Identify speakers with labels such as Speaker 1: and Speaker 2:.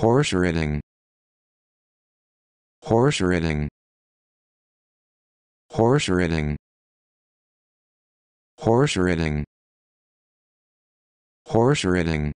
Speaker 1: horse riding horse riding horse riding horse riding horse riding